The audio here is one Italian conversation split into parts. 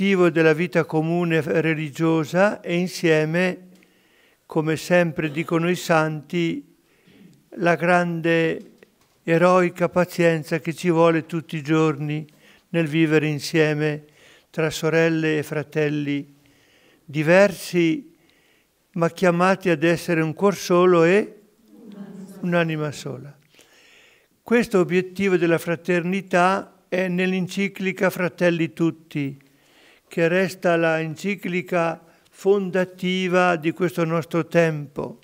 obiettivo della vita comune religiosa e insieme, come sempre dicono i santi, la grande eroica pazienza che ci vuole tutti i giorni nel vivere insieme tra sorelle e fratelli diversi ma chiamati ad essere un cuor solo e un'anima sola. Questo obiettivo della fraternità è nell'enciclica Fratelli tutti, che resta la enciclica fondativa di questo nostro tempo.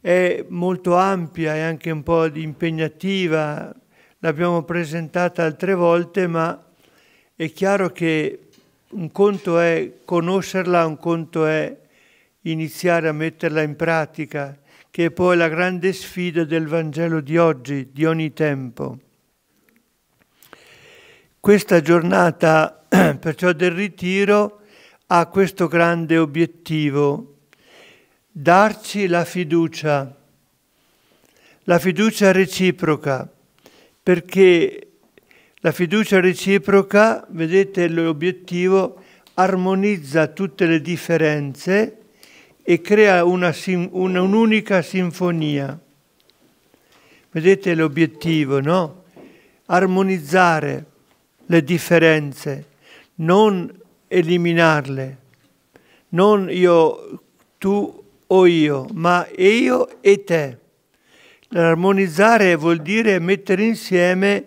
È molto ampia e anche un po' impegnativa, l'abbiamo presentata altre volte, ma è chiaro che un conto è conoscerla, un conto è iniziare a metterla in pratica, che è poi la grande sfida del Vangelo di oggi, di ogni tempo. Questa giornata perciò del ritiro ha questo grande obiettivo, darci la fiducia, la fiducia reciproca, perché la fiducia reciproca, vedete l'obiettivo, armonizza tutte le differenze e crea un'unica sinfonia. Vedete l'obiettivo, no? Armonizzare le differenze, non eliminarle, non io, tu o io, ma io e te. L'armonizzare vuol dire mettere insieme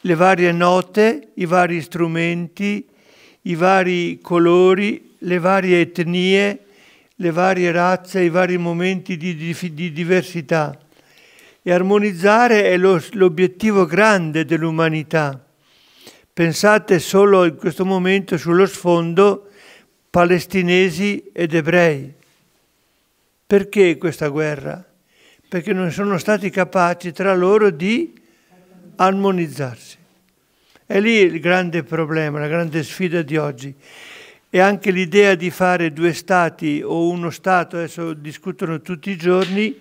le varie note, i vari strumenti, i vari colori, le varie etnie, le varie razze, i vari momenti di, di, di diversità. E armonizzare è l'obiettivo grande dell'umanità. Pensate solo in questo momento sullo sfondo palestinesi ed ebrei. Perché questa guerra? Perché non sono stati capaci tra loro di armonizzarsi. È lì il grande problema, la grande sfida di oggi. E anche l'idea di fare due stati o uno stato, adesso discutono tutti i giorni,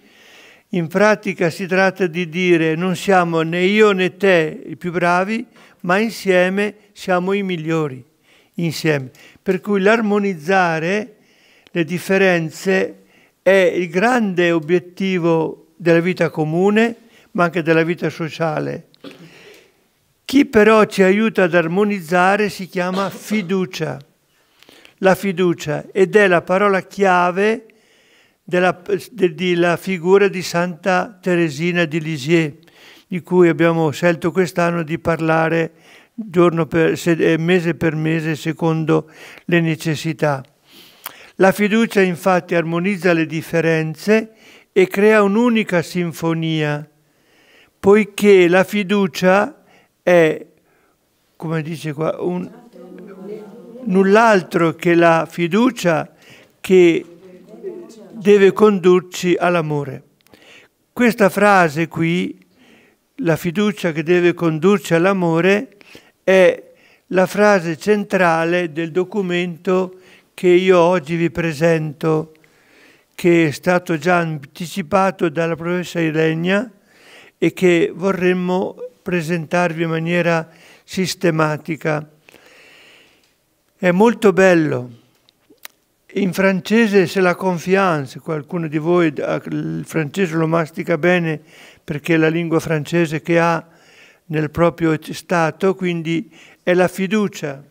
in pratica si tratta di dire non siamo né io né te i più bravi, ma insieme siamo i migliori, insieme. Per cui l'armonizzare le differenze è il grande obiettivo della vita comune, ma anche della vita sociale. Chi però ci aiuta ad armonizzare si chiama fiducia, la fiducia, ed è la parola chiave della, della figura di Santa Teresina di Lisieux, di cui abbiamo scelto quest'anno di parlare per, eh, mese per mese secondo le necessità. La fiducia infatti armonizza le differenze e crea un'unica sinfonia, poiché la fiducia è, come dice qua, un, null'altro che la fiducia che deve condurci all'amore. Questa frase qui, la fiducia che deve condurci all'amore, è la frase centrale del documento che io oggi vi presento, che è stato già anticipato dalla professa Irenia e che vorremmo presentarvi in maniera sistematica. È molto bello in francese se la confiance, qualcuno di voi ah, il francese lo mastica bene perché è la lingua francese che ha nel proprio stato, quindi è la fiducia.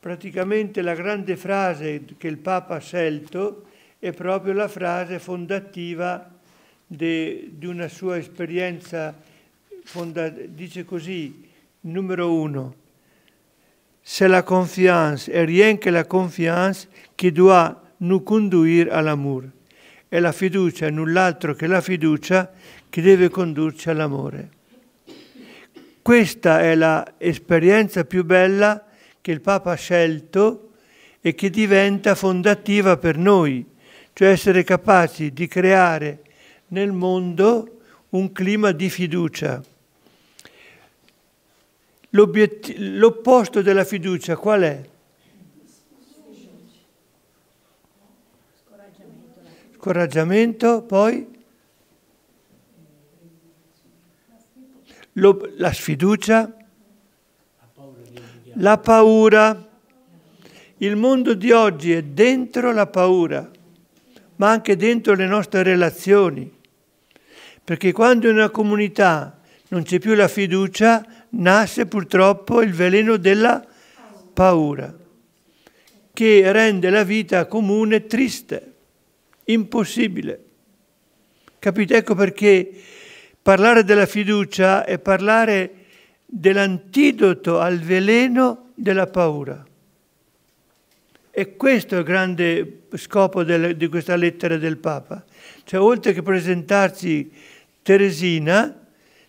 Praticamente la grande frase che il Papa ha scelto è proprio la frase fondativa di una sua esperienza, fonda, dice così, numero uno, c'est la confiance et rien que la confiance qui doit nous conduire à l'amour. E la fiducia è null'altro che la fiducia che deve condurci all'amore. Questa è l'esperienza più bella che il Papa ha scelto e che diventa fondativa per noi, cioè essere capaci di creare nel mondo un clima di fiducia l'opposto della fiducia qual è? Scoraggiamento, poi la sfiducia, la paura. Il mondo di oggi è dentro la paura, ma anche dentro le nostre relazioni. Perché quando in una comunità non c'è più la fiducia, nasce purtroppo il veleno della paura, che rende la vita comune triste, impossibile. Capite? Ecco perché parlare della fiducia è parlare dell'antidoto al veleno della paura. E questo è il grande scopo del, di questa lettera del Papa. Cioè, oltre che presentarci Teresina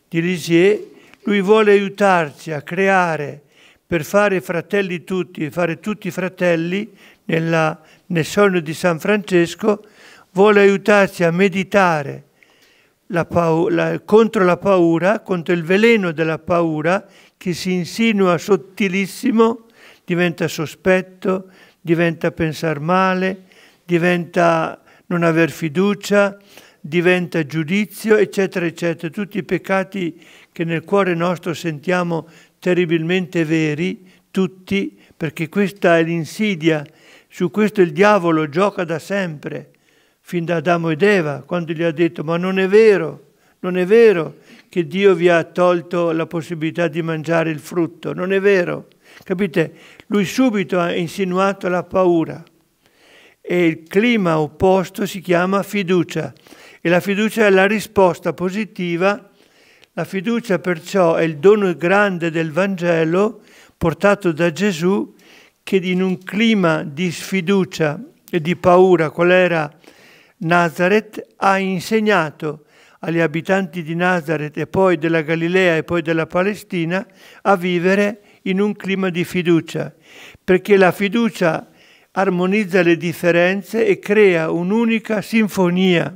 di Lisieux, lui vuole aiutarci a creare per fare fratelli tutti, e fare tutti fratelli nella, nel sogno di San Francesco, vuole aiutarci a meditare la la, contro la paura, contro il veleno della paura che si insinua sottilissimo, diventa sospetto, diventa pensare male, diventa non aver fiducia, diventa giudizio, eccetera, eccetera, tutti i peccati che nel cuore nostro sentiamo terribilmente veri, tutti, perché questa è l'insidia, su questo il diavolo gioca da sempre, fin da Adamo ed Eva, quando gli ha detto ma non è vero, non è vero che Dio vi ha tolto la possibilità di mangiare il frutto, non è vero. Capite? Lui subito ha insinuato la paura e il clima opposto si chiama fiducia e la fiducia è la risposta positiva. La fiducia perciò è il dono grande del Vangelo portato da Gesù che in un clima di sfiducia e di paura qual era Nazareth ha insegnato agli abitanti di Nazareth e poi della Galilea e poi della Palestina a vivere in un clima di fiducia, perché la fiducia armonizza le differenze e crea un'unica sinfonia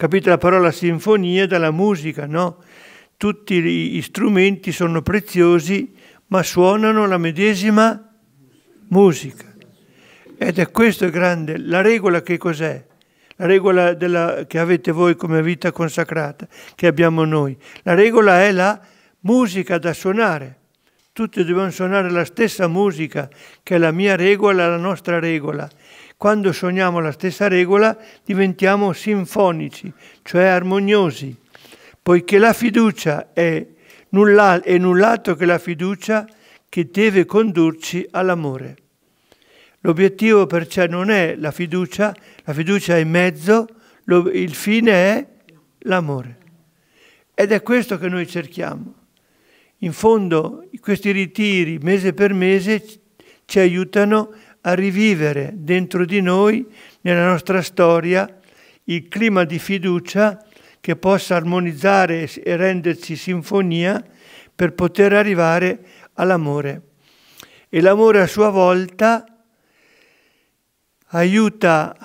Capite la parola sinfonia dalla musica, no? Tutti gli strumenti sono preziosi, ma suonano la medesima musica. Ed è questo il grande. La regola che cos'è? La regola della, che avete voi come vita consacrata, che abbiamo noi. La regola è la musica da suonare. Tutti dobbiamo suonare la stessa musica, che è la mia regola, la nostra regola. Quando suoniamo la stessa regola diventiamo sinfonici, cioè armoniosi, poiché la fiducia è, nulla, null'altro che la fiducia che deve condurci all'amore. L'obiettivo perciò non è la fiducia, la fiducia è mezzo, lo, il fine è l'amore. Ed è questo che noi cerchiamo. In fondo questi ritiri mese per mese ci aiutano a a rivivere dentro di noi, nella nostra storia, il clima di fiducia che possa armonizzare e renderci sinfonia per poter arrivare all'amore. E l'amore a sua volta aiuta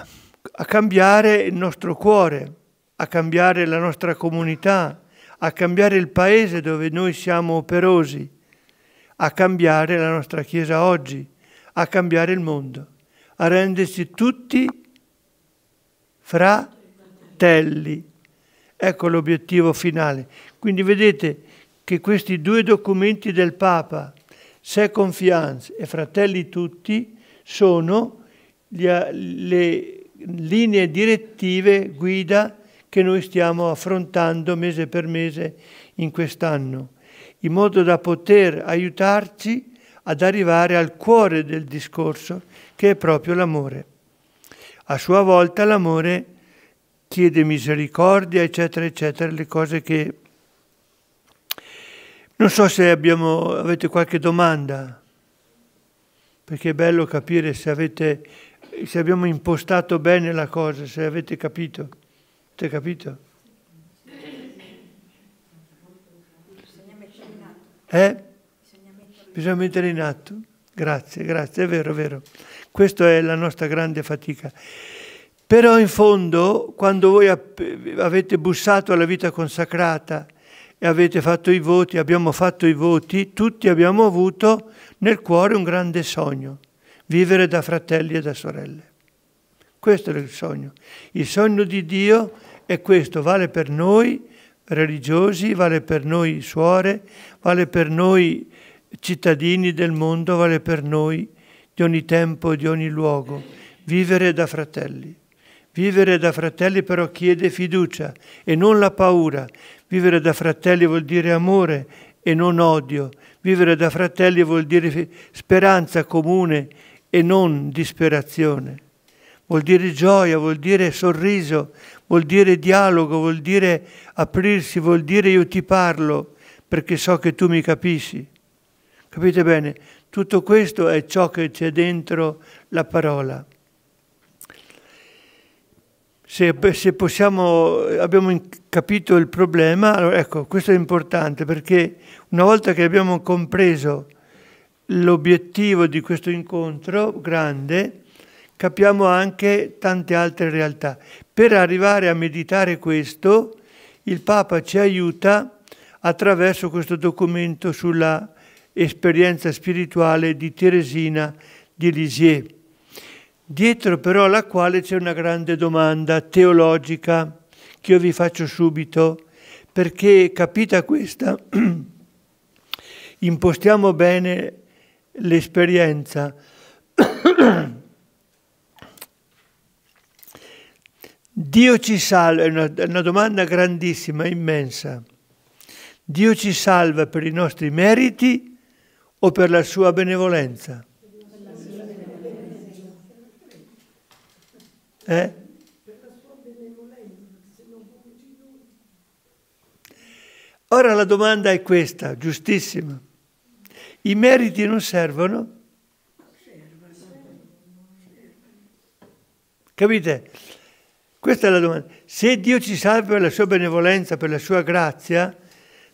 a cambiare il nostro cuore, a cambiare la nostra comunità, a cambiare il paese dove noi siamo operosi, a cambiare la nostra Chiesa oggi a cambiare il mondo, a rendersi tutti fratelli. Ecco l'obiettivo finale. Quindi vedete che questi due documenti del Papa, Se Confiance e Fratelli Tutti, sono eh, le linee direttive guida che noi stiamo affrontando mese per mese in quest'anno, in modo da poter aiutarci a ad arrivare al cuore del discorso, che è proprio l'amore. A sua volta l'amore chiede misericordia, eccetera, eccetera, le cose che... Non so se abbiamo, avete qualche domanda, perché è bello capire se, avete, se abbiamo impostato bene la cosa, se avete capito. Avete capito? Eh? bisogna mettere in atto. Grazie, grazie, è vero, è vero. Questa è la nostra grande fatica. Però in fondo, quando voi avete bussato alla vita consacrata e avete fatto i voti, abbiamo fatto i voti, tutti abbiamo avuto nel cuore un grande sogno, vivere da fratelli e da sorelle. Questo è il sogno. Il sogno di Dio è questo, vale per noi religiosi, vale per noi suore, vale per noi cittadini del mondo vale per noi di ogni tempo e di ogni luogo, vivere da fratelli. Vivere da fratelli però chiede fiducia e non la paura. Vivere da fratelli vuol dire amore e non odio. Vivere da fratelli vuol dire speranza comune e non disperazione. Vuol dire gioia, vuol dire sorriso, vuol dire dialogo, vuol dire aprirsi, vuol dire io ti parlo perché so che tu mi capisci. Capite bene? Tutto questo è ciò che c'è dentro la parola. Se, se possiamo, abbiamo capito il problema, allora ecco, questo è importante perché una volta che abbiamo compreso l'obiettivo di questo incontro grande, capiamo anche tante altre realtà. Per arrivare a meditare questo, il Papa ci aiuta attraverso questo documento sulla esperienza spirituale di Teresina di Lisieux, dietro però alla quale c'è una grande domanda teologica che io vi faccio subito, perché capita questa, impostiamo bene l'esperienza. Dio ci salva, è una, una, domanda grandissima, immensa. Dio ci salva per i nostri meriti o per la sua benevolenza? Eh? Ora la domanda è questa, giustissima. I meriti non servono? Capite? Questa è la domanda. Se Dio ci salva per la sua benevolenza, per la sua grazia,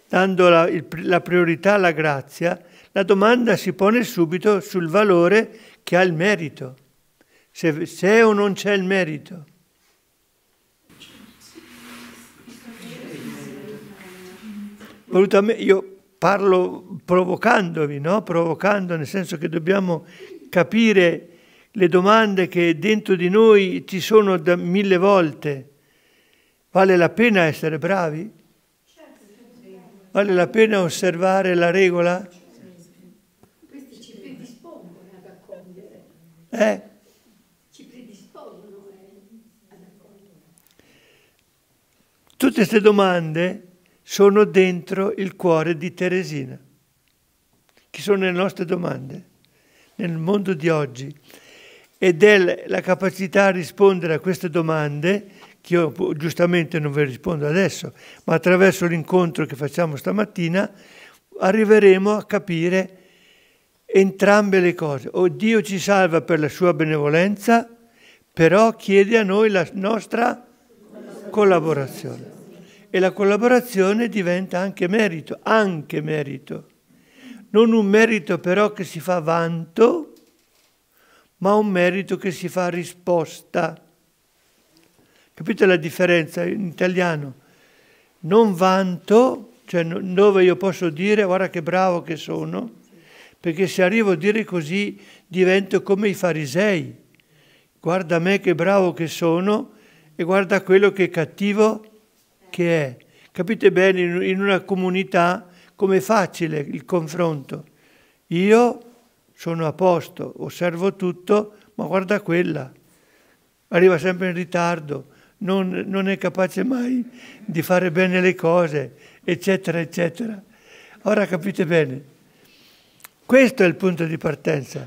dando la, il, la priorità alla grazia, la domanda si pone subito sul valore che ha il merito, se c'è o non c'è il merito. Io parlo provocandovi, no? provocando nel senso che dobbiamo capire le domande che dentro di noi ci sono da mille volte. Vale la pena essere bravi? Vale la pena osservare la regola? Eh? Ci predispongono eh, Tutte queste domande sono dentro il cuore di Teresina, che sono le nostre domande nel mondo di oggi. Ed è la capacità a rispondere a queste domande, che io giustamente non vi rispondo adesso, ma attraverso l'incontro che facciamo stamattina arriveremo a capire entrambe le cose. O Dio ci salva per la sua benevolenza, però chiede a noi la nostra collaborazione. E la collaborazione diventa anche merito, anche merito. Non un merito però che si fa vanto, ma un merito che si fa risposta. Capite la differenza in italiano? Non vanto, cioè dove io posso dire guarda che bravo che sono, perché se arrivo a dire così divento come i farisei. Guarda me che bravo che sono e guarda quello che cattivo che è. Capite bene, in una comunità com'è facile il confronto. Io sono a posto, osservo tutto, ma guarda quella. Arriva sempre in ritardo, non, non è capace mai di fare bene le cose, eccetera, eccetera. Ora capite bene, questo è il punto di partenza.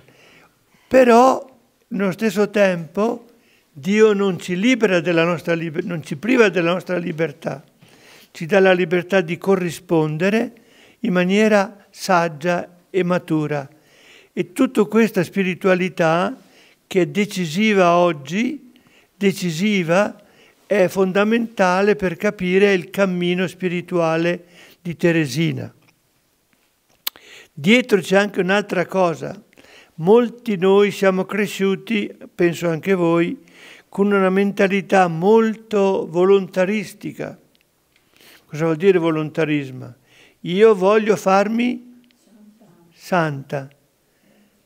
Però, nello stesso tempo, Dio non ci, liber non ci priva della nostra libertà, ci dà la libertà di corrispondere in maniera saggia e matura. E tutta questa spiritualità, che è decisiva oggi, decisiva, è fondamentale per capire il cammino spirituale di Teresina. Dietro c'è anche un'altra cosa. Molti noi siamo cresciuti, penso anche voi, con una mentalità molto volontaristica. Cosa vuol dire volontarismo? Io voglio farmi santa.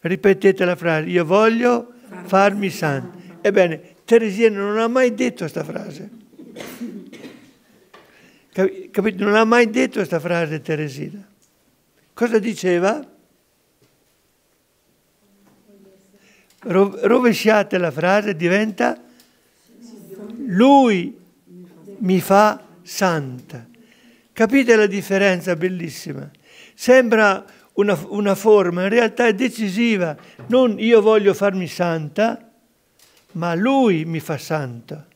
Ripetete la frase, io voglio farmi santa. Ebbene, Teresiano non ha mai detto questa frase. Capito? Non ha mai detto questa frase Teresina. Cosa diceva? Rovesciate la frase, diventa Lui mi fa santa. Capite la differenza bellissima? Sembra una, una, forma, in realtà è decisiva. Non io voglio farmi santa, ma Lui mi fa santa.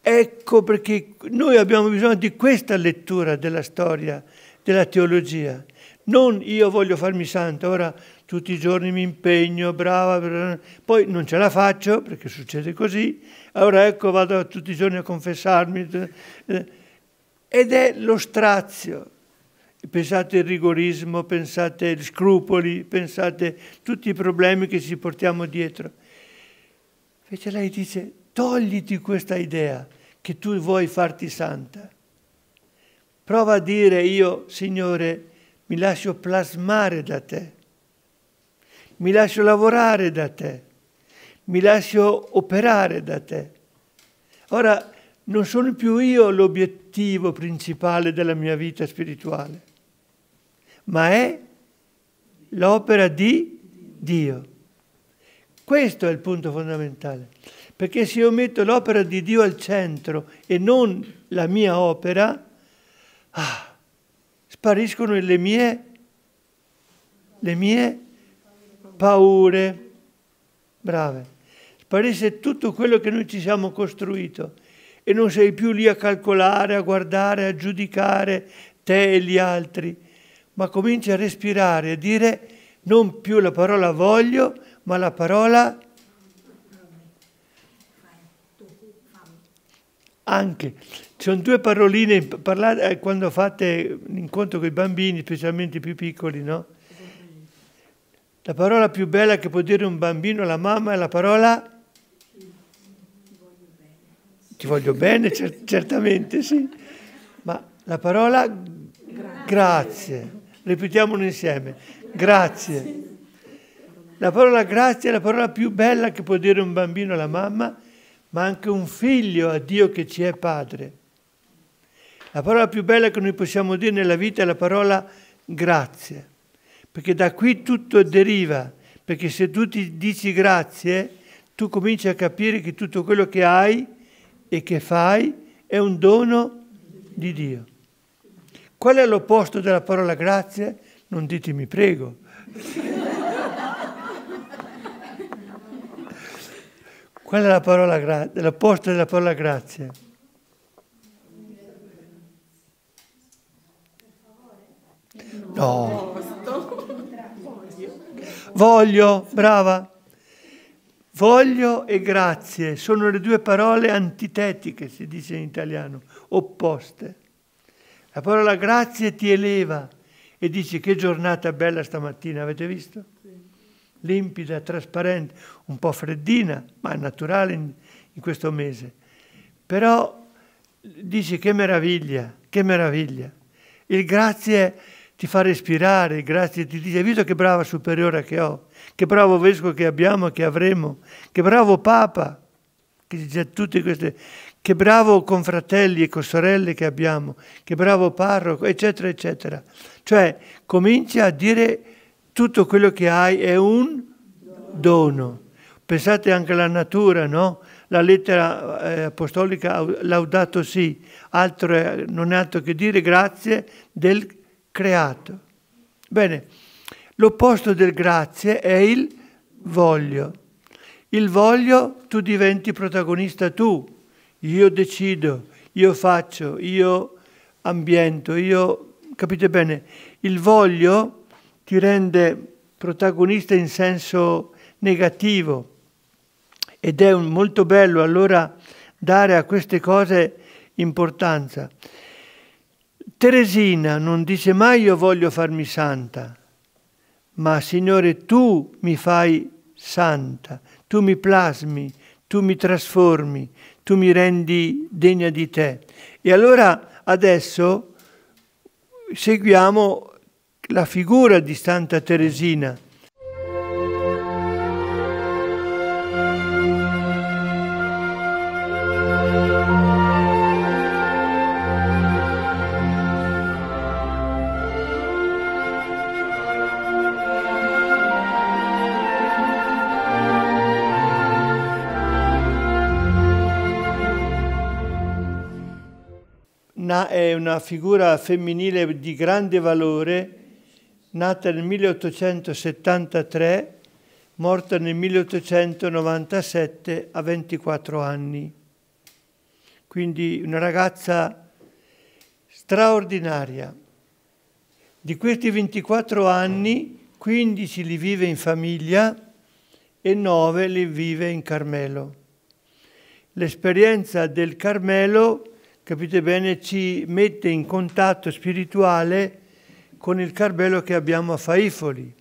Ecco perché noi abbiamo bisogno di questa lettura della storia, della teologia. Non io voglio farmi santa, ora tutti i giorni mi impegno, brava, poi non ce la faccio perché succede così, allora ecco vado tutti i giorni a confessarmi. Ed è lo strazio. Pensate al rigorismo, pensate agli scrupoli, pensate a tutti i problemi che ci portiamo dietro. Invece lei dice, togliti questa idea che tu vuoi farti santa. Prova a dire io, Signore, mi lascio plasmare da te, mi lascio lavorare da te, mi lascio operare da te. Ora non sono più io l'obiettivo principale della mia vita spirituale, ma è l'opera di Dio. Questo è il punto fondamentale, perché se io metto l'opera di Dio al centro e non la mia opera, ah, spariscono le mie, le mie paure. Brave. Sparisce tutto quello che noi ci siamo costruito e non sei più lì a calcolare, a guardare, a giudicare te e gli altri, ma cominci a respirare, a dire non più la parola voglio, ma la parola anche sono due paroline parlate, eh, quando fate l'incontro con i bambini, specialmente i più piccoli, no? La parola più bella che può dire un bambino alla mamma è la parola ti voglio bene, cer certamente sì, ma la parola grazie. grazie. Ripetiamolo insieme, grazie. La parola grazie è la parola più bella che può dire un bambino alla mamma, ma anche un figlio a Dio che ci è padre. La parola più bella che noi possiamo dire nella vita è la parola grazie, perché da qui tutto deriva, perché se tu ti dici grazie, tu cominci a capire che tutto quello che hai e che fai è un dono di Dio. Qual è l'opposto della parola grazie? Non ditemi prego. Qual è l'opposto della parola grazie? No. Voglio, brava. Voglio e grazie sono le due parole antitetiche, si dice in italiano, opposte. La parola grazie ti eleva e dici che giornata bella stamattina, avete visto? Limpida, trasparente, un po' freddina, ma naturale in, in questo mese. Però dici che meraviglia, che meraviglia. Il grazie è ti fa respirare, grazie ti dice, hai visto che brava superiora che ho, che bravo vescovo che abbiamo, e che avremo, che bravo papa, che dice tutte queste, che bravo confratelli e consorelle che abbiamo, che bravo parroco, eccetera, eccetera. Cioè, comincia a dire tutto quello che hai è un dono. Pensate anche alla natura, no? La lettera eh, apostolica laudato sì, altro è, non è altro che dire grazie del creato. Bene, l'opposto del grazie è il voglio. Il voglio tu diventi protagonista tu, io decido, io faccio, io ambiento, io... capite bene? Il voglio ti rende protagonista in senso negativo ed è molto bello allora dare a queste cose importanza. Teresina non dice mai io voglio farmi santa, ma Signore tu mi fai santa, tu mi plasmi, tu mi trasformi, tu mi rendi degna di te. E allora adesso seguiamo la figura di Santa Teresina è una figura femminile di grande valore, nata nel 1873, morta nel 1897 a 24 anni. Quindi una ragazza straordinaria. Di questi 24 anni, 15 li vive in famiglia e 9 li vive in Carmelo. L'esperienza del Carmelo capite bene, ci mette in contatto spirituale con il carbello che abbiamo a Faifoli.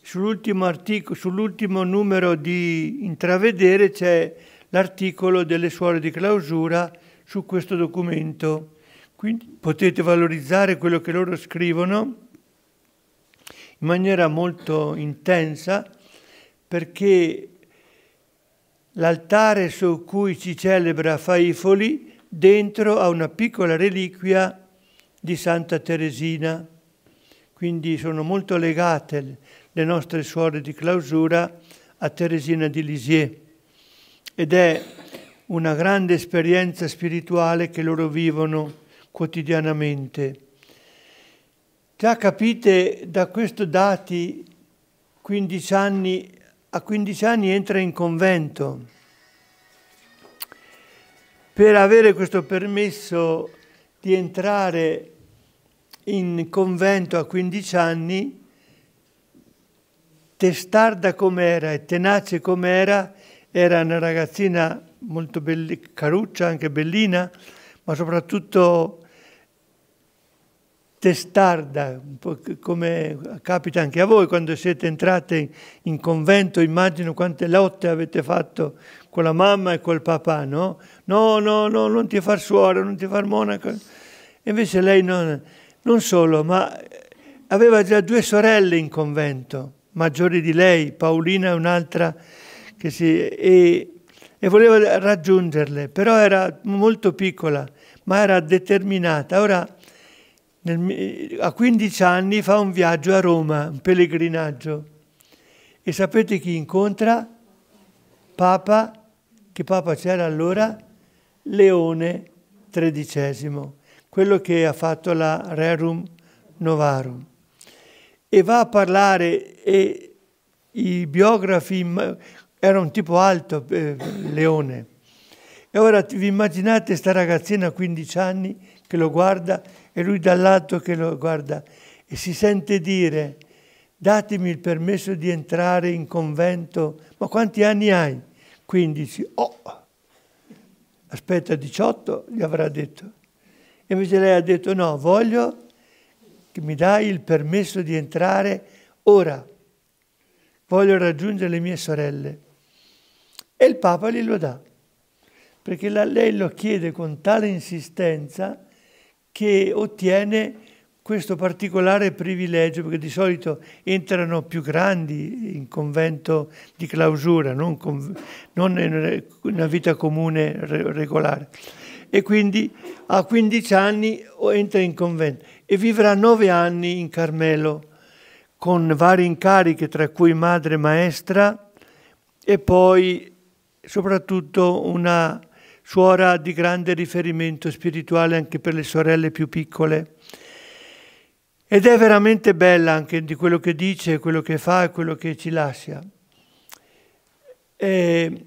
Sull'ultimo, articolo, sull'ultimo numero di Intravedere c'è l'articolo delle suore di clausura su questo documento. Quindi potete valorizzare quello che loro scrivono in maniera molto intensa perché l'altare su cui ci celebra Faifoli dentro a una piccola reliquia di Santa Teresina. Quindi sono molto legate le nostre suore di clausura a Teresina di Lisieux ed è una grande esperienza spirituale che loro vivono quotidianamente. Già capite da questo dati 15 anni, a 15 anni entra in convento per avere questo permesso di entrare in convento a 15 anni, testarda com'era e tenace com'era, era una ragazzina molto bella, caruccia, anche bellina, ma soprattutto testarda, come capita anche a voi quando siete entrate in convento, immagino quante lotte avete fatto con la mamma e col papà, no? No, no, no, non ti far suora, non ti far monaco. invece lei non, non solo, ma eh, aveva già due sorelle in convento, maggiori di lei, Paolina e un'altra che si... E, e voleva raggiungerle, però era molto piccola, ma era determinata. Ora, nel, a 15 anni fa un viaggio a Roma, un pellegrinaggio, e sapete chi incontra? Papa che papa c'era allora? Leone XIII, quello che ha fatto la Rerum Novarum. E va a parlare e i biografi, mm, era un tipo alto, eh, Leone. E ora vi immaginate sta ragazzina a 15 anni che lo guarda e lui dall'alto che lo guarda e si sente dire datemi il permesso di entrare in convento, ma quanti anni hai? 15, oh, aspetta 18, gli avrà detto. E invece lei ha detto no, voglio che mi dai il permesso di entrare ora, voglio raggiungere le mie sorelle. E il Papa glielo dà, perché la, lei lo chiede con tale insistenza che ottiene questo particolare privilegio, perché di solito entrano più grandi in convento di clausura, non, con, non in una vita comune regolare. E quindi a 15 anni entra in convento e vivrà 9 anni in Carmelo con varie incariche, tra cui madre maestra e poi soprattutto una suora di grande riferimento spirituale anche per le sorelle più piccole ed è veramente bella anche di quello che dice, quello che fa e quello che ci lascia. E,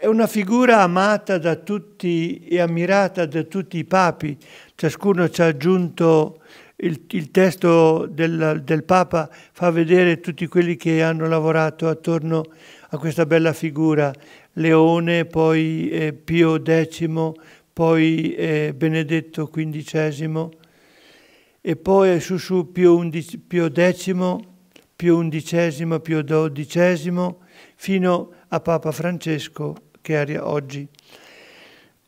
è una figura amata da tutti e ammirata da tutti i papi. Ciascuno ci ha aggiunto il, il testo del, del, Papa, fa vedere tutti quelli che hanno lavorato attorno a questa bella figura. Leone, poi eh, Pio X, poi eh, Benedetto XV e poi su su più, undici, più decimo, più undicesimo, più dodicesimo, fino a Papa Francesco che è oggi.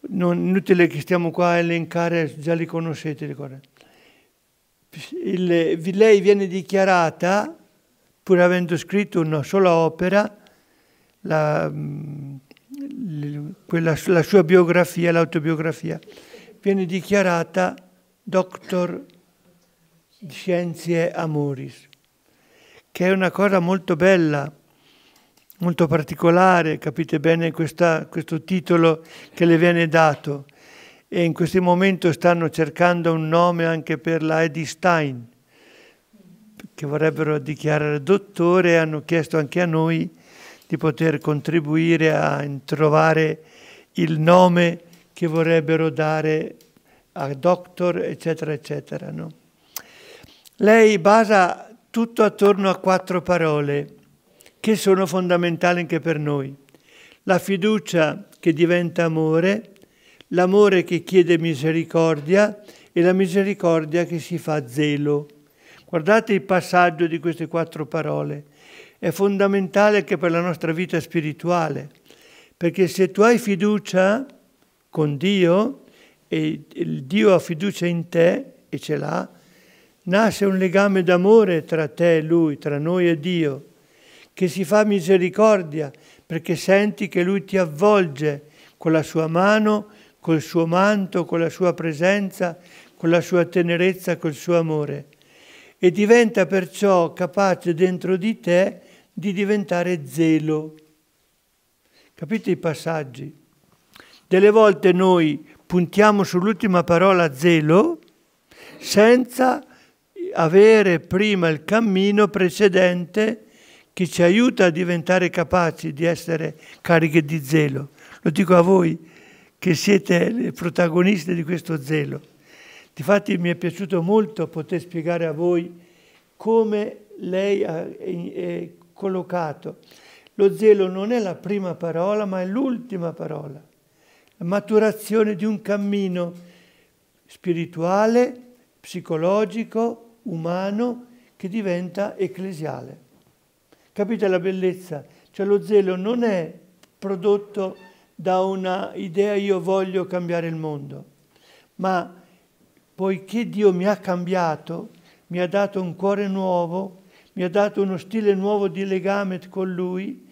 Non, inutile che stiamo qua a elencare, già li conoscete. Il, lei viene dichiarata, pur avendo scritto una sola opera, la, mm, quella, la sua biografia, l'autobiografia, viene dichiarata doctor Scienzie Amoris, che è una cosa molto bella, molto particolare, capite bene questa, questo titolo che le viene dato. E in questo momento stanno cercando un nome anche per la Eddie Stein, che vorrebbero dichiarare dottore e hanno chiesto anche a noi di poter contribuire a trovare il nome che vorrebbero dare a doctor, eccetera, eccetera. No? Lei basa tutto attorno a quattro parole che sono fondamentali anche per noi. La fiducia che diventa amore, l'amore che chiede misericordia e la misericordia che si fa zelo. Guardate il passaggio di queste quattro parole. È fondamentale anche per la nostra vita spirituale, perché se tu hai fiducia con Dio e Dio ha fiducia in te e ce l'ha, nasce un legame d'amore tra te e Lui, tra noi e Dio, che si fa misericordia perché senti che Lui ti avvolge con la sua mano, col suo manto, con la sua presenza, con la sua tenerezza, col suo amore. E diventa perciò capace dentro di te di diventare zelo. Capite i passaggi? Delle volte noi puntiamo sull'ultima parola zelo senza avere prima il cammino precedente che ci aiuta a diventare capaci di essere cariche di zelo. Lo dico a voi che siete le protagoniste di questo zelo. Difatti mi è piaciuto molto poter spiegare a voi come lei eh, è collocato. Lo zelo non è la prima parola, ma è l'ultima parola. La maturazione di un cammino spirituale, psicologico, umano che diventa ecclesiale. Capite la bellezza? Cioè lo zelo non è prodotto da una idea io voglio cambiare il mondo, ma poiché Dio mi ha cambiato, mi ha dato un cuore nuovo, mi ha dato uno stile nuovo di legame con Lui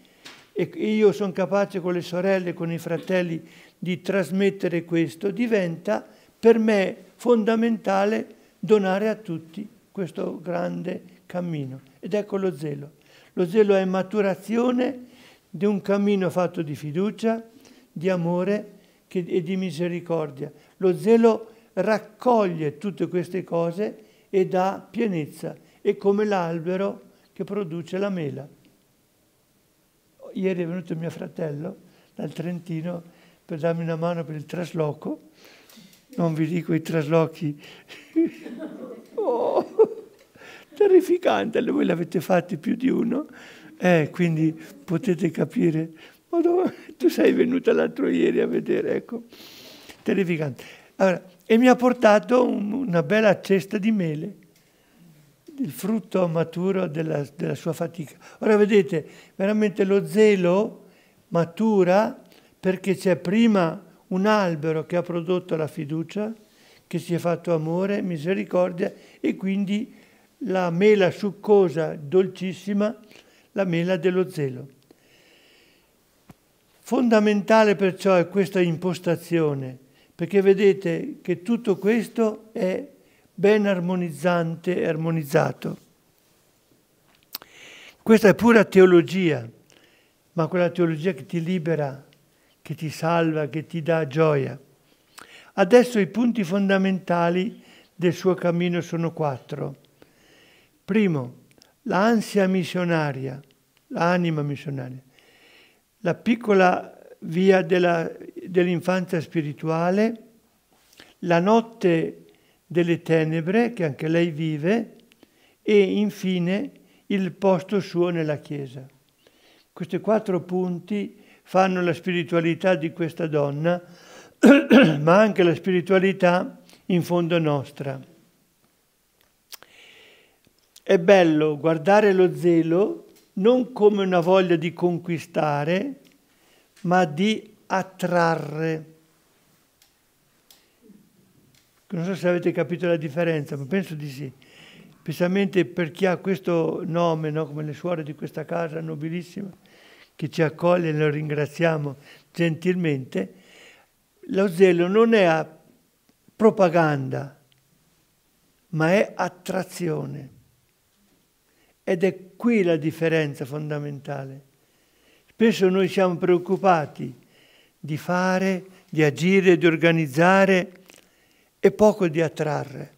e io sono capace con le sorelle, con i fratelli di trasmettere questo, diventa per me fondamentale donare a tutti questo grande cammino. Ed ecco lo zelo. Lo zelo è maturazione di un cammino fatto di fiducia, di amore e di misericordia. Lo zelo raccoglie tutte queste cose e dà pienezza. È come l'albero che produce la mela. Ieri è venuto mio fratello dal Trentino per darmi una mano per il trasloco non vi dico i traslochi. oh, terrificante, voi l'avete fatto più di uno, eh, quindi potete capire. Madonna, tu sei venuta l'altro ieri a vedere, ecco, terrificante. Allora, e mi ha portato un, una bella cesta di mele, il frutto maturo della, della sua fatica. Ora vedete, veramente lo zelo matura perché c'è prima un albero che ha prodotto la fiducia, che si è fatto amore, misericordia e quindi la mela succosa, dolcissima, la mela dello zelo. Fondamentale perciò è questa impostazione, perché vedete che tutto questo è ben armonizzante e armonizzato. Questa è pura teologia, ma quella teologia che ti libera che ti salva, che ti dà gioia. Adesso i punti fondamentali del suo cammino sono quattro. Primo, l'ansia missionaria, l'anima missionaria, la piccola via dell'infanzia spirituale, la notte delle tenebre, che anche lei vive, e infine il posto suo nella Chiesa. Questi quattro punti fanno la spiritualità di questa donna, ma anche la spiritualità in fondo nostra. È bello guardare lo zelo non come una voglia di conquistare, ma di attrarre. Non so se avete capito la differenza, ma penso di sì. Specialmente per chi ha questo nome, no? come le suore di questa casa nobilissima che ci accoglie e lo ringraziamo gentilmente, lo zelo non è propaganda, ma è attrazione. Ed è qui la differenza fondamentale. Spesso noi siamo preoccupati di fare, di agire, di organizzare e poco di attrarre.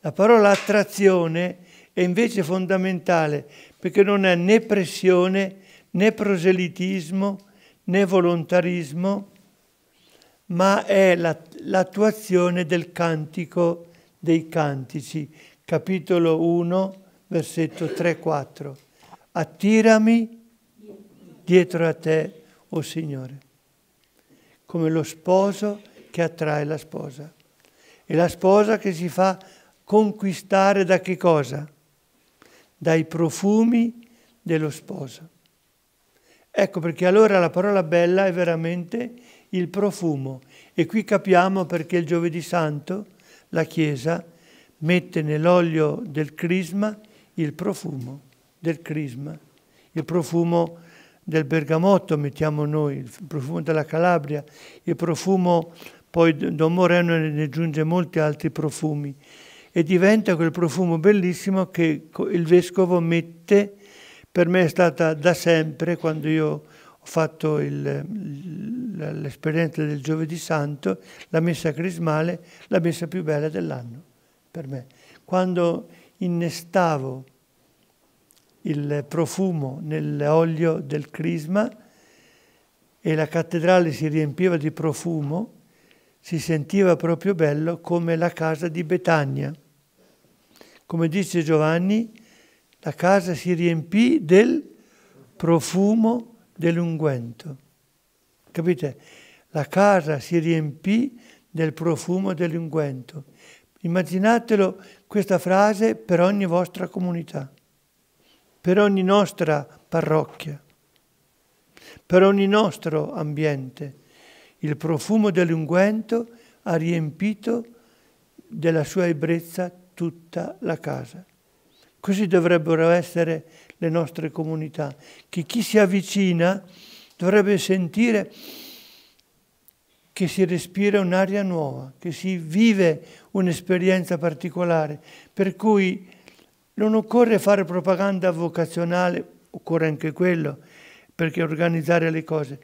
La parola attrazione è invece fondamentale perché non è né pressione né proselitismo né volontarismo, ma è l'attuazione del cantico dei cantici, capitolo 1, versetto 3-4. Attirami dietro a te, o oh Signore, come lo sposo che attrae la sposa. E la sposa che si fa conquistare da che cosa? Dai profumi dello sposo. Ecco perché allora la parola bella è veramente il profumo e qui capiamo perché il giovedì santo la Chiesa mette nell'olio del crisma il profumo del crisma, il profumo del bergamotto mettiamo noi, il profumo della Calabria, il profumo poi Don Moreno ne aggiunge molti altri profumi e diventa quel profumo bellissimo che il vescovo mette per me è stata da sempre, quando io ho fatto l'esperienza del Giovedì Santo, la messa crismale, la messa più bella dell'anno, per me. Quando innestavo il profumo nell'olio del crisma e la cattedrale si riempiva di profumo, si sentiva proprio bello come la casa di Betania. Come dice Giovanni, la casa si riempì del profumo dell'unguento. Capite? La casa si riempì del profumo dell'unguento. Immaginatelo questa frase per ogni vostra comunità, per ogni nostra parrocchia, per ogni nostro ambiente. Il profumo dell'unguento ha riempito della sua ebbrezza tutta la casa. Così dovrebbero essere le nostre comunità, che chi si avvicina dovrebbe sentire che si respira un'aria nuova, che si vive un'esperienza particolare, per cui non occorre fare propaganda vocazionale, occorre anche quello, perché organizzare le cose,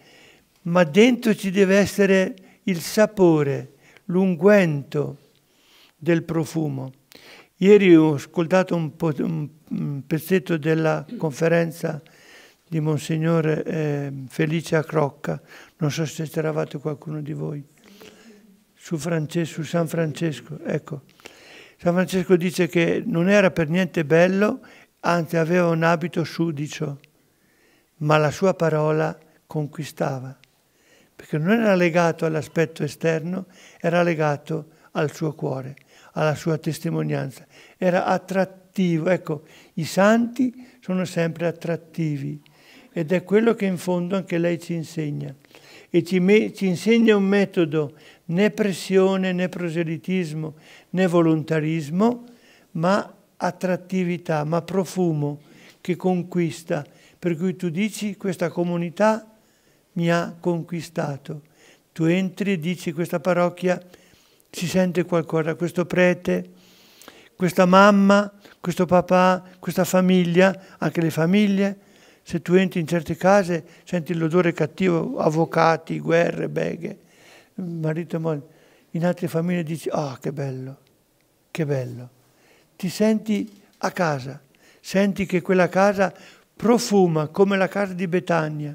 ma dentro ci deve essere il sapore, l'unguento del profumo. Ieri ho ascoltato un, po- un pezzetto della conferenza di Monsignore eh, Felicia Crocca, non so se c'eravate qualcuno di voi, su, su San Francesco. Ecco, San Francesco dice che non era per niente bello, anzi aveva un abito sudicio, ma la sua parola conquistava, perché non era legato all'aspetto esterno, era legato al suo cuore alla sua testimonianza, era attrattivo. Ecco, i santi sono sempre attrattivi ed è quello che in fondo anche lei ci insegna. E ci, ci insegna un metodo, né pressione, né proselitismo, né volontarismo, ma attrattività, ma profumo che conquista, per cui tu dici questa comunità mi ha conquistato. Tu entri e dici questa parrocchia si sente qualcosa, questo prete, questa mamma, questo papà, questa famiglia, anche le famiglie. Se tu entri in certe case senti l'odore cattivo, avvocati, guerre, beghe, marito e moglie. In altre famiglie dici, ah oh, che bello, che bello. Ti senti a casa, senti che quella casa profuma come la casa di Betania.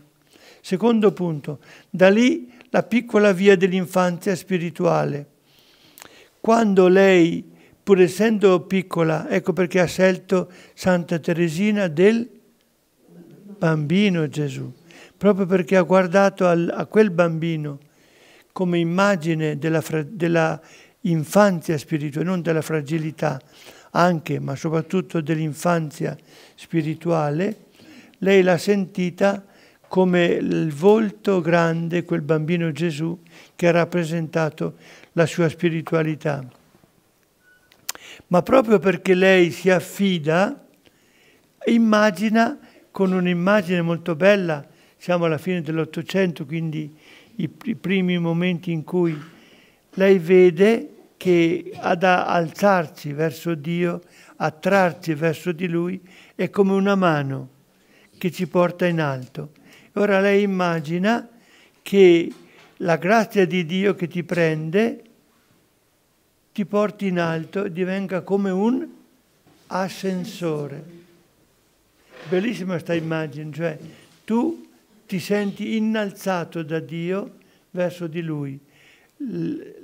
Secondo punto, da lì la piccola via dell'infanzia spirituale quando lei, pur essendo piccola, ecco perché ha scelto Santa Teresina del bambino Gesù, proprio perché ha guardato al, a quel bambino come immagine della, della infanzia spirituale, non della fragilità anche, ma soprattutto dell'infanzia spirituale, lei l'ha sentita come il volto grande, quel bambino Gesù che ha rappresentato la sua spiritualità. Ma proprio perché lei si affida, immagina con un'immagine molto bella, siamo alla fine dell'Ottocento, quindi i, primi momenti in cui lei vede che ad alzarsi verso Dio, attrarsi verso di Lui, è come una mano che ci porta in alto. Ora lei immagina che la grazia di Dio che ti prende ti porti in alto e divenga come un ascensore. Bellissima questa immagine, cioè tu ti senti innalzato da Dio verso di Lui.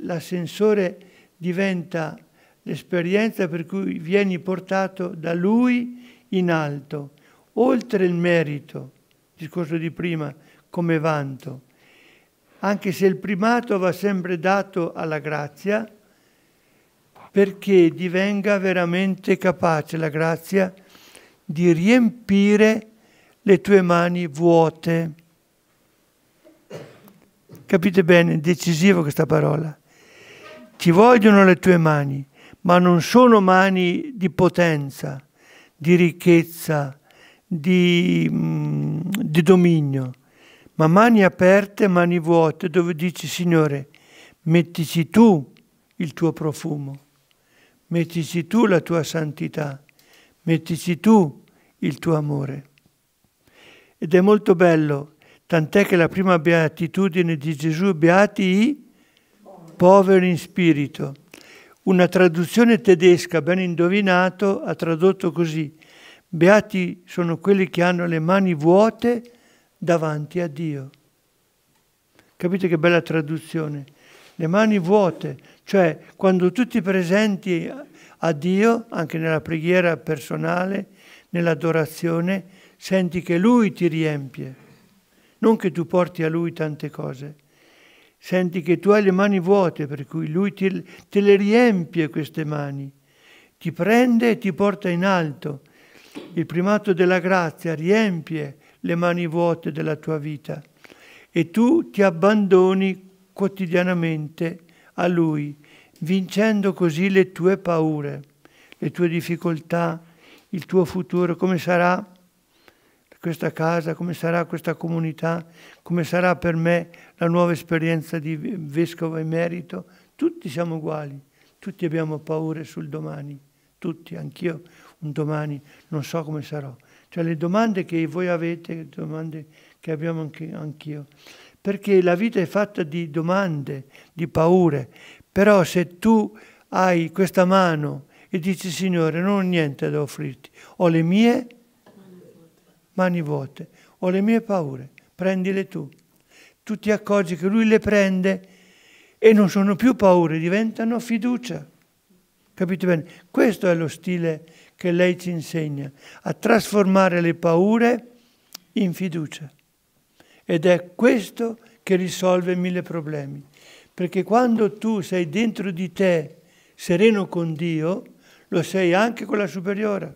L'ascensore diventa l'esperienza per cui vieni portato da Lui in alto, oltre il merito, discorso di prima, come vanto anche se il primato va sempre dato alla grazia, perché divenga veramente capace la grazia di riempire le tue mani vuote. Capite bene, decisiva questa parola. Ci vogliono le tue mani, ma non sono mani di potenza, di ricchezza, di, mm, di dominio, ma mani aperte, mani vuote, dove dici Signore, mettici tu il tuo profumo, mettici tu la tua santità, mettici tu il tuo amore. Ed è molto bello, tant'è che la prima beatitudine di Gesù, beati i poveri in spirito. Una traduzione tedesca, ben indovinato, ha tradotto così, beati sono quelli che hanno le mani vuote, davanti a Dio. Capite che bella traduzione? Le mani vuote, cioè quando tu ti presenti a Dio, anche nella preghiera personale, nell'adorazione, senti che Lui ti riempie. Non che tu porti a Lui tante cose. Senti che tu hai le mani vuote, per cui Lui ti, te le riempie queste mani. Ti prende e ti porta in alto. Il primato della grazia riempie le mani vuote della tua vita e tu ti abbandoni quotidianamente a Lui, vincendo così le tue paure, le tue difficoltà, il tuo futuro, come sarà questa casa, come sarà questa comunità, come sarà per me la nuova esperienza di vescovo emerito. Tutti siamo uguali, tutti abbiamo paure sul domani, tutti, anch'io un domani non so come sarò. Cioè le domande che voi avete, le domande che abbiamo anche, anch'io. Perché la vita è fatta di domande, di paure. Però se tu hai questa mano e dici Signore non ho niente da offrirti, ho le mie mani vuote, ho le mie paure, prendile tu. Tu ti accorgi che Lui le prende e non sono più paure, diventano fiducia. Capite bene? Questo è lo stile che lei ci insegna, a trasformare le paure in fiducia. Ed è questo che risolve mille problemi. Perché quando tu sei dentro di te sereno con Dio, lo sei anche con la superiora,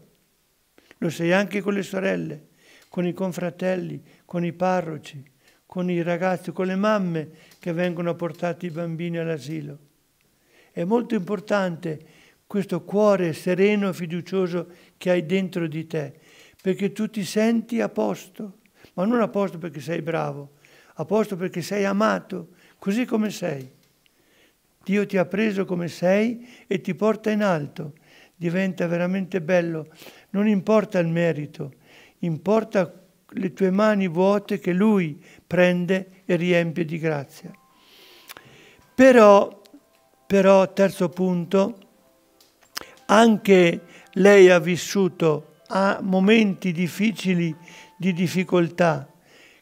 lo sei anche con le sorelle, con i confratelli, con i parroci, con i ragazzi, con le mamme che vengono a portare i bambini all'asilo. È molto importante questo cuore sereno e fiducioso che hai dentro di te, perché tu ti senti a posto, ma non a posto perché sei bravo, a posto perché sei amato, così come sei. Dio ti ha preso come sei e ti porta in alto. Diventa veramente bello. Non importa il merito, importa le tue mani vuote che Lui prende e riempie di grazia. Però, però terzo punto, anche lei ha vissuto a momenti difficili di difficoltà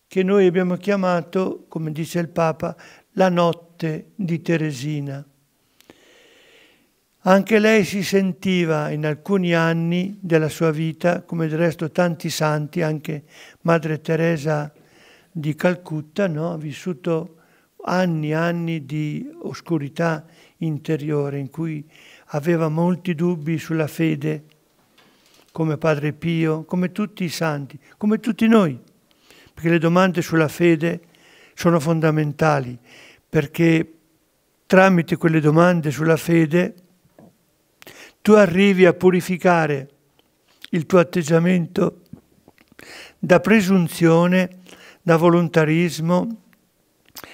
che noi abbiamo chiamato, come dice il Papa, la notte di Teresina. Anche lei si sentiva in alcuni anni della sua vita, come del resto tanti santi, anche Madre Teresa di Calcutta, no? ha vissuto anni e anni di oscurità interiore in cui aveva molti dubbi sulla fede, come Padre Pio, come tutti i santi, come tutti noi, perché le domande sulla fede sono fondamentali, perché tramite quelle domande sulla fede tu arrivi a purificare il tuo atteggiamento da presunzione, da volontarismo,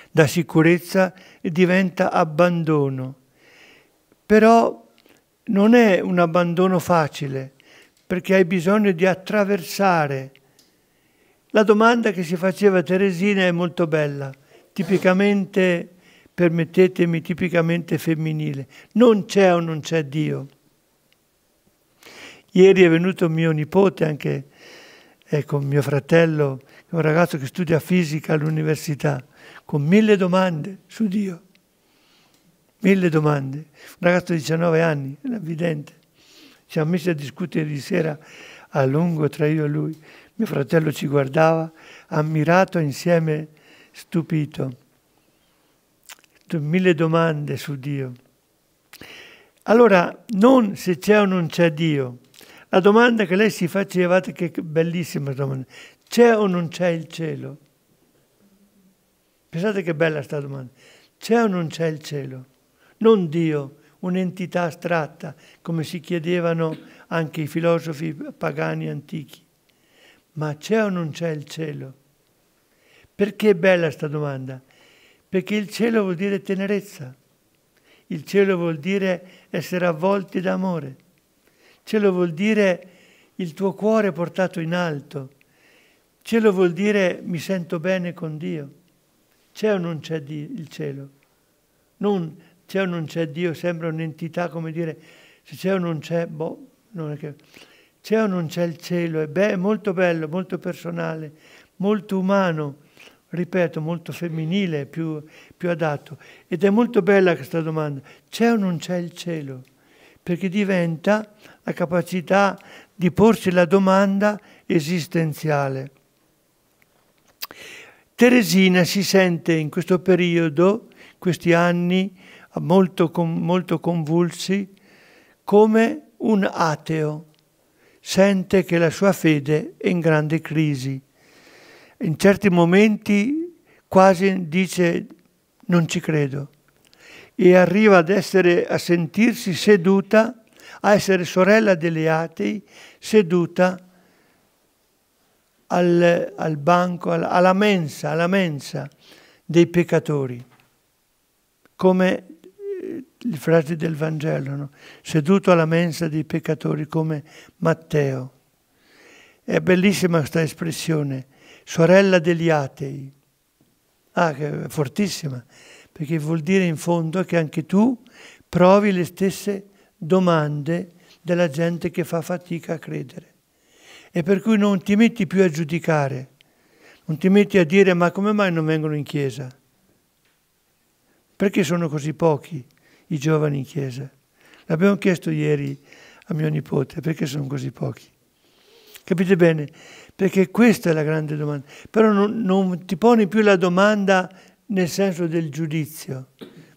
da sicurezza e diventa abbandono. Però non è un abbandono facile, perché hai bisogno di attraversare. La domanda che si faceva a Teresina è molto bella, tipicamente, permettetemi, tipicamente femminile. Non c'è o non c'è Dio? Ieri è venuto mio nipote, anche ecco, mio fratello, un ragazzo che studia fisica all'università, con mille domande su Dio mille domande. Un ragazzo di 19 anni, era evidente. Ci siamo messi a discutere di sera a lungo tra io e lui. Mio fratello ci guardava, ammirato insieme, stupito. Mille domande su Dio. Allora, non se c'è o non c'è Dio. La domanda che lei si faceva, che bellissima domanda, c'è o non c'è il cielo? Pensate che bella sta domanda. C'è o non c'è il cielo? non Dio, un'entità astratta, come si chiedevano anche i filosofi pagani antichi. Ma c'è o non c'è il cielo? Perché è bella questa domanda? Perché il cielo vuol dire tenerezza, il cielo vuol dire essere avvolti d'amore. cielo vuol dire il tuo cuore portato in alto, cielo vuol dire mi sento bene con Dio. C'è o non c'è il cielo? Non c'è o non c'è Dio, sembra un'entità come dire se c'è o non c'è, boh, non è che... C'è o non c'è il cielo, è, be- molto bello, molto personale, molto umano, ripeto, molto femminile, più, più adatto. Ed è molto bella questa domanda, c'è o non c'è il cielo? Perché diventa la capacità di porsi la domanda esistenziale. Teresina si sente in questo periodo, questi anni, molto, molto convulsi, come un ateo sente che la sua fede è in grande crisi. In certi momenti quasi dice non ci credo e arriva ad essere, a sentirsi seduta, a essere sorella degli atei, seduta al, al banco, alla mensa, alla mensa dei peccatori, come i frati del Vangelo, no? seduto alla mensa dei peccatori come Matteo. È bellissima questa espressione, sorella degli atei. Ah, che è fortissima, perché vuol dire in fondo che anche tu provi le stesse domande della gente che fa fatica a credere. E per cui non ti metti più a giudicare, non ti metti a dire ma come mai non vengono in chiesa? Perché sono così pochi? i giovani in chiesa. L'abbiamo chiesto ieri a mio nipote, perché sono così pochi? Capite bene? Perché questa è la grande domanda. Però non, non ti poni più la domanda nel senso del giudizio.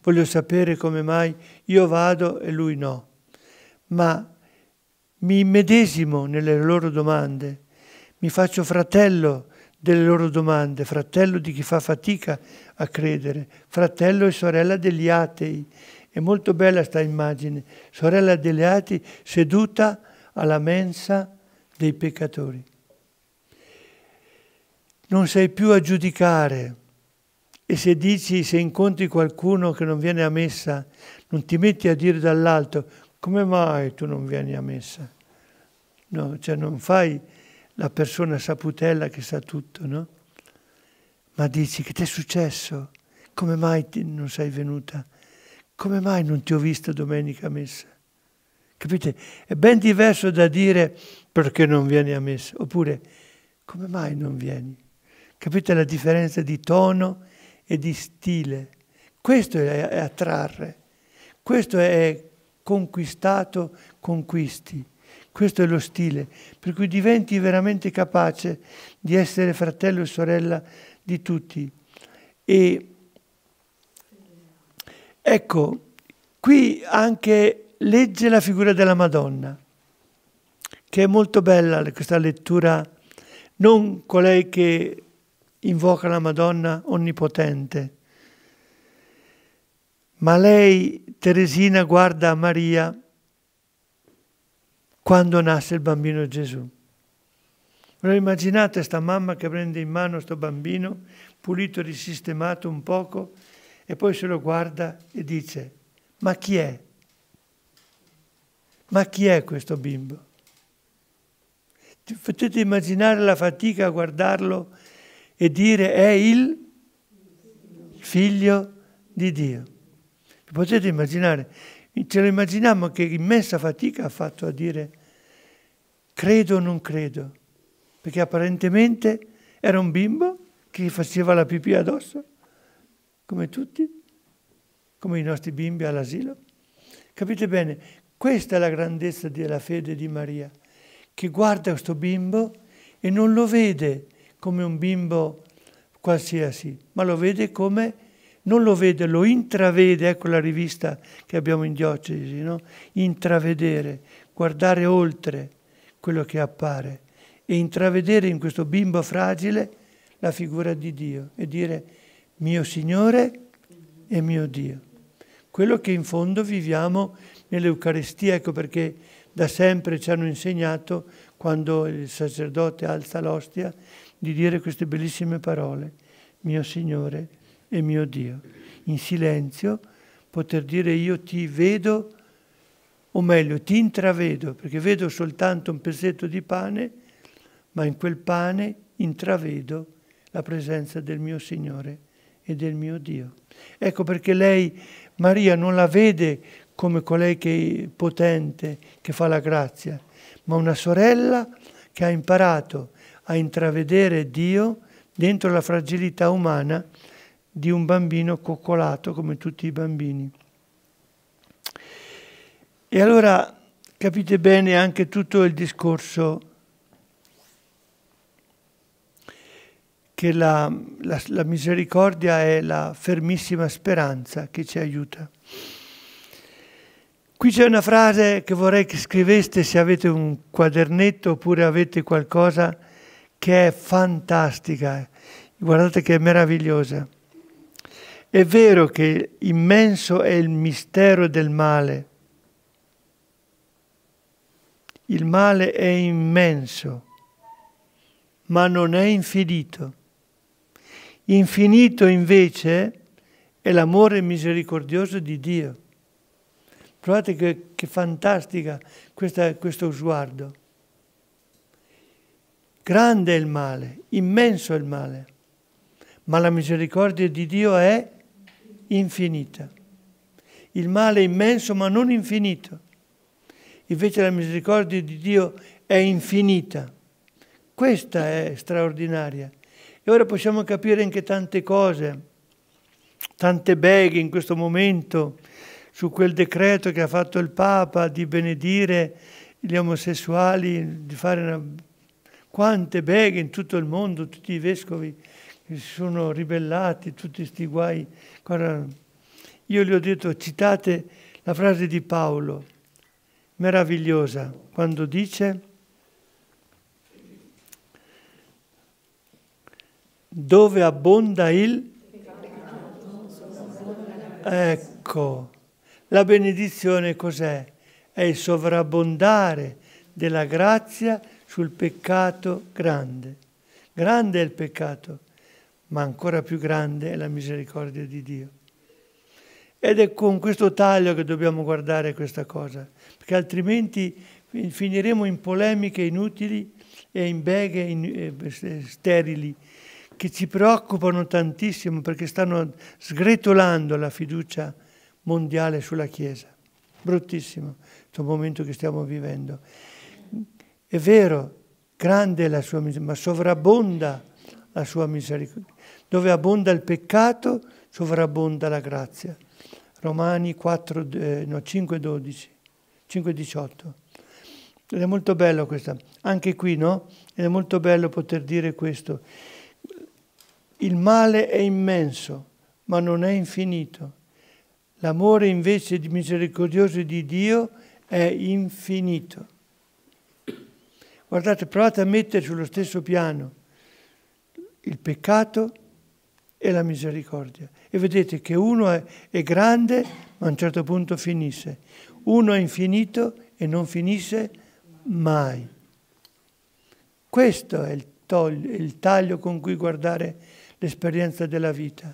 Voglio sapere come mai io vado e lui no. Ma mi immedesimo nelle loro domande, mi faccio fratello delle loro domande, fratello di chi fa fatica a credere, fratello e sorella degli atei, è molto bella sta immagine, sorella delle arti seduta alla mensa dei peccatori. Non sei più a giudicare e se dici, se incontri qualcuno che non viene a messa, non ti metti a dire dall'alto come mai tu non vieni a messa? No, cioè non fai la persona saputella che sa tutto, no? Ma dici che ti è successo? Come mai non sei venuta? come mai non ti ho vista domenica a messa? Capite? È ben diverso da dire perché non vieni a messa, oppure come mai non vieni? Capite la differenza di tono e di stile? Questo è, è attrarre, questo è conquistato, conquisti. Questo è lo stile, per cui diventi veramente capace di essere fratello e sorella di tutti. E Ecco, qui anche legge la figura della Madonna, che è molto bella questa lettura, non colei che invoca la Madonna onnipotente, ma lei, Teresina, guarda Maria quando nasce il bambino Gesù. Ora immaginate sta mamma che prende in mano questo bambino, pulito, risistemato un poco, e poi se lo guarda e dice, ma chi è? Ma chi è questo bimbo? Potete immaginare la fatica a guardarlo e dire è il figlio di Dio. Potete immaginare, ce lo immaginiamo che immensa fatica ha fatto a dire credo o non credo, perché apparentemente era un bimbo che faceva la pipì addosso come tutti, come i nostri bimbi all'asilo. Capite bene? Questa è la grandezza della fede di Maria, che guarda questo bimbo e non lo vede come un bimbo qualsiasi, ma lo vede come, non lo vede, lo intravede, ecco la rivista che abbiamo in diocesi, no? intravedere, guardare oltre quello che appare e intravedere in questo bimbo fragile la figura di Dio e dire mio Signore e mio Dio. Quello che in fondo viviamo nell'Eucaristia, ecco perché da sempre ci hanno insegnato, quando il sacerdote alza l'ostia, di dire queste bellissime parole, mio Signore e mio Dio. In silenzio poter dire io ti vedo, o meglio ti intravedo, perché vedo soltanto un pezzetto di pane, ma in quel pane intravedo la presenza del mio Signore e del mio Dio. Ecco perché lei, Maria, non la vede come colei che è potente, che fa la grazia, ma una sorella che ha imparato a intravedere Dio dentro la fragilità umana di un bambino coccolato come tutti i bambini. E allora capite bene anche tutto il discorso che la, la, la misericordia è la fermissima speranza che ci aiuta. Qui c'è una frase che vorrei che scriveste se avete un quadernetto oppure avete qualcosa che è fantastica. Guardate che è meravigliosa. È vero che immenso è il mistero del male. Il male è immenso, ma non è infinito. Infinito invece è l'amore misericordioso di Dio. Trovate che, che fantastica questa, questo sguardo. Grande è il male, immenso è il male, ma la misericordia di Dio è infinita. Il male è immenso ma non infinito. Invece la misericordia di Dio è infinita. Questa è straordinaria. E ora possiamo capire anche tante cose, tante beghe in questo momento su quel decreto che ha fatto il Papa di benedire gli omosessuali, di fare una... quante beghe in tutto il mondo, tutti i vescovi che si sono ribellati, tutti questi guai. Guarda, io gli ho detto, citate la frase di Paolo, meravigliosa, quando dice dove abbonda il Ecco, la benedizione cos'è? È il sovrabbondare della grazia sul peccato grande. Grande è il peccato, ma ancora più grande è la misericordia di Dio. Ed è con questo taglio che dobbiamo guardare questa cosa, perché altrimenti finiremo in polemiche inutili e in beghe eh, sterili che ci preoccupano tantissimo perché stanno sgretolando la fiducia mondiale sulla Chiesa. Bruttissimo questo momento che stiamo vivendo. È vero, grande è la sua misericordia, ma sovrabbonda la sua misericordia. Dove abbonda il peccato, sovrabbonda la grazia. Romani 4, eh, no, 5, 12, 5, 18. Ed è molto bello questa, anche qui no? Ed è molto bello poter dire questo. Il male è immenso, ma non è infinito. L'amore invece di misericordioso di Dio è infinito. Guardate, provate a mettere sullo stesso piano il peccato e la misericordia. E vedete che uno è, è grande, ma a un certo punto finisce. Uno è infinito e non finisce mai. Questo è il, il taglio con cui guardare l'esperienza della vita,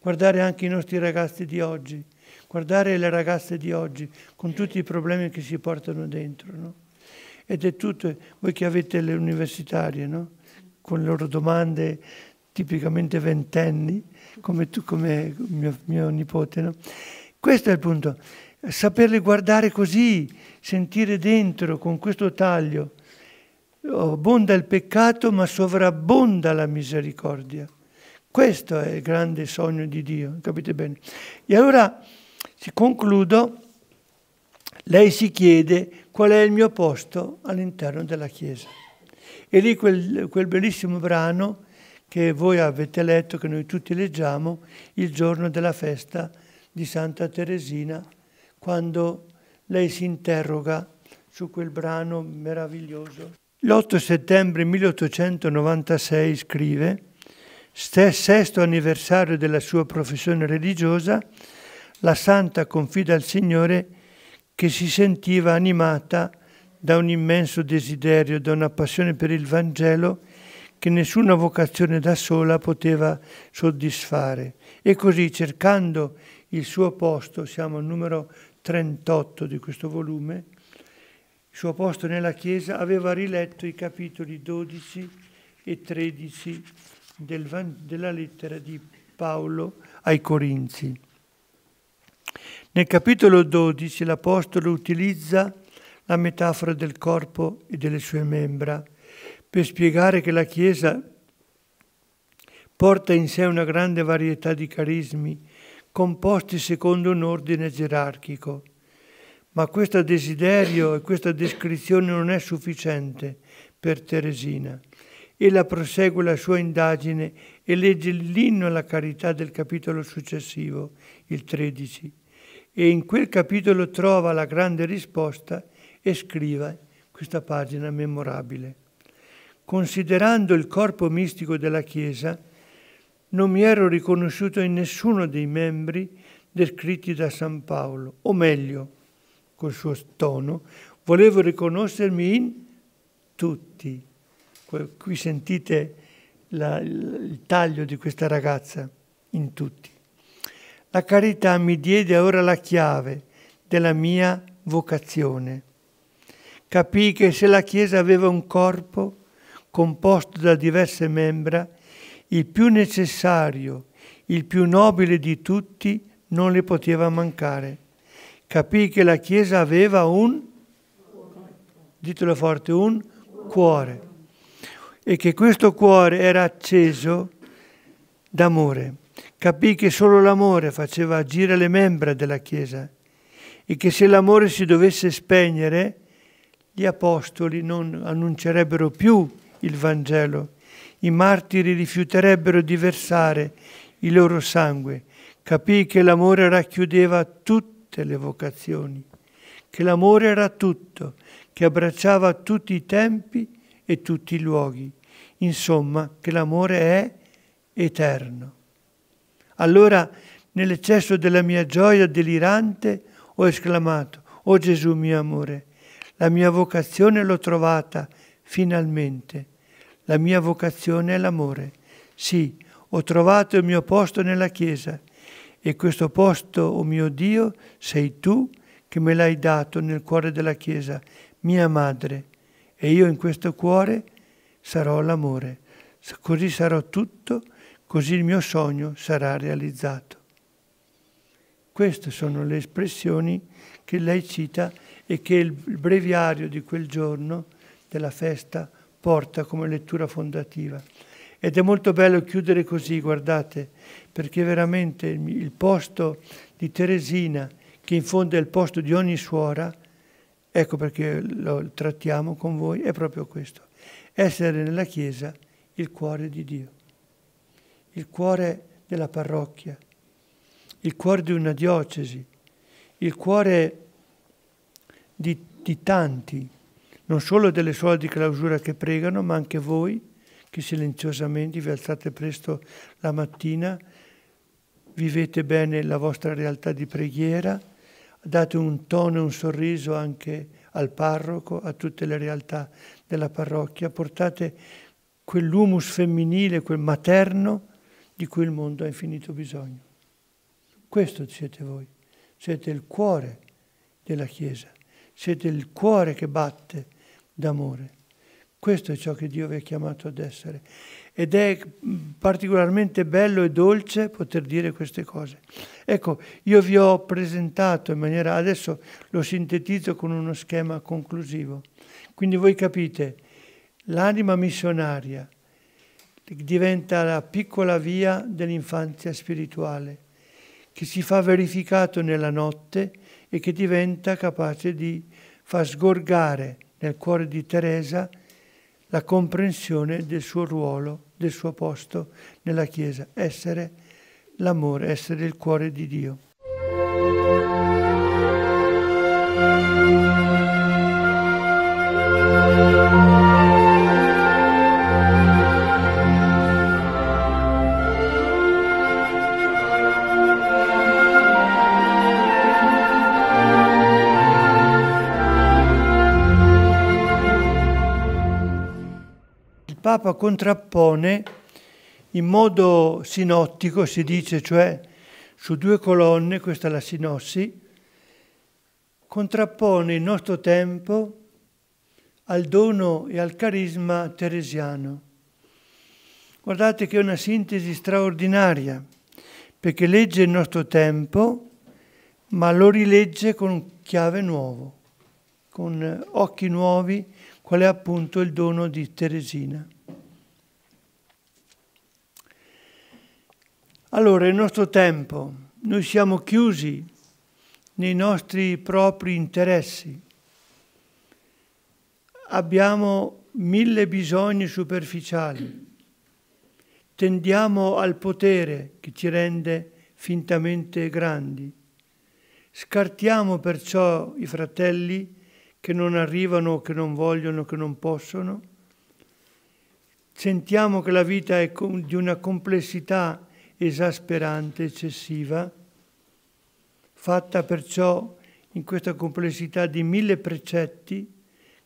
guardare anche i nostri ragazzi di oggi, guardare le ragazze di oggi con tutti i problemi che si portano dentro. No? Ed è tutto, voi che avete le universitarie, no? con le loro domande tipicamente ventenni, come tu, come mio, mio nipote. No? Questo è il punto, saperle guardare così, sentire dentro con questo taglio abbonda il peccato ma sovrabbonda la misericordia. Questo è il grande sogno di Dio, capite bene? E allora, si concludo, lei si chiede qual è il mio posto all'interno della Chiesa. E lì quel, quel bellissimo brano che voi avete letto, che noi tutti leggiamo, il giorno della festa di Santa Teresina, quando lei si interroga su quel brano meraviglioso. L'8 settembre 1896 scrive sesto anniversario della sua professione religiosa, la santa confida al Signore che si sentiva animata da un immenso desiderio, da una passione per il Vangelo che nessuna vocazione da sola poteva soddisfare. E così, cercando il suo posto, siamo al numero 38 di questo volume, il suo posto nella Chiesa, aveva riletto i capitoli 12 e 13 del, della lettera di Paolo ai Corinzi. Nel capitolo 12 l'Apostolo utilizza la metafora del corpo e delle sue membra per spiegare che la Chiesa porta in sé una grande varietà di carismi composti secondo un ordine gerarchico. Ma questo desiderio e questa descrizione non è sufficiente per Teresina. Ella prosegue la sua indagine e legge l'inno alla carità del capitolo successivo, il 13, e in quel capitolo trova la grande risposta e scrive questa pagina memorabile. Considerando il corpo mistico della Chiesa, non mi ero riconosciuto in nessuno dei membri descritti da San Paolo, o meglio, col suo tono, volevo riconoscermi in tutti Qui sentite la, il taglio di questa ragazza in tutti. La carità mi diede ora la chiave della mia vocazione. Capì che se la Chiesa aveva un corpo composto da diverse membra, il più necessario, il più nobile di tutti, non le poteva mancare. Capì che la Chiesa aveva un, ditelo forte, un cuore e che questo cuore era acceso d'amore. Capì che solo l'amore faceva agire le membra della Chiesa e che se l'amore si dovesse spegnere, gli apostoli non annuncerebbero più il Vangelo, i martiri rifiuterebbero di versare il loro sangue. Capì che l'amore racchiudeva tutte le vocazioni, che l'amore era tutto, che abbracciava tutti i tempi e tutti i luoghi. Insomma, che l'amore è eterno. Allora, nell'eccesso della mia gioia delirante, ho esclamato, O oh Gesù mio amore, la mia vocazione l'ho trovata, finalmente. La mia vocazione è l'amore. Sì, ho trovato il mio posto nella Chiesa e questo posto, o oh mio Dio, sei tu che me l'hai dato nel cuore della Chiesa, mia madre e io in questo cuore sarò l'amore. Così sarò tutto, così il mio sogno sarà realizzato. Queste sono le espressioni che lei cita e che il breviario di quel giorno della festa porta come lettura fondativa. Ed è molto bello chiudere così, guardate, perché veramente il posto di Teresina, che in fondo è il posto di ogni suora, Ecco perché lo trattiamo con voi, è proprio questo. Essere nella Chiesa il cuore di Dio, il cuore della parrocchia, il cuore di una diocesi, il cuore di, di tanti, non solo delle suore di clausura che pregano, ma anche voi che silenziosamente vi alzate presto la mattina, vivete bene la vostra realtà di preghiera date un tono e un sorriso anche al parroco, a tutte le realtà della parrocchia, portate quell'humus femminile, quel materno di cui il mondo ha infinito bisogno. Questo siete voi, siete il cuore della Chiesa, siete il cuore che batte d'amore. Questo è ciò che Dio vi ha chiamato ad essere ed è particolarmente bello e dolce poter dire queste cose. Ecco, io vi ho presentato in maniera, adesso lo sintetizzo con uno schema conclusivo, quindi voi capite, l'anima missionaria diventa la piccola via dell'infanzia spirituale che si fa verificato nella notte e che diventa capace di far sgorgare nel cuore di Teresa la comprensione del suo ruolo del suo posto nella Chiesa, essere l'amore, essere il cuore di Dio. Papa contrappone in modo sinottico, si dice, cioè su due colonne, questa è la sinossi, contrappone il nostro tempo al dono e al carisma teresiano. Guardate che è una sintesi straordinaria, perché legge il nostro tempo, ma lo rilegge con chiave nuovo, con occhi nuovi, qual è appunto il dono di Teresina. Allora, il nostro tempo, noi siamo chiusi nei nostri propri interessi, abbiamo mille bisogni superficiali, tendiamo al potere che ci rende fintamente grandi, scartiamo perciò i fratelli che non arrivano, che non vogliono, che non possono, sentiamo che la vita è di una complessità esasperante, eccessiva, fatta perciò in questa complessità di mille precetti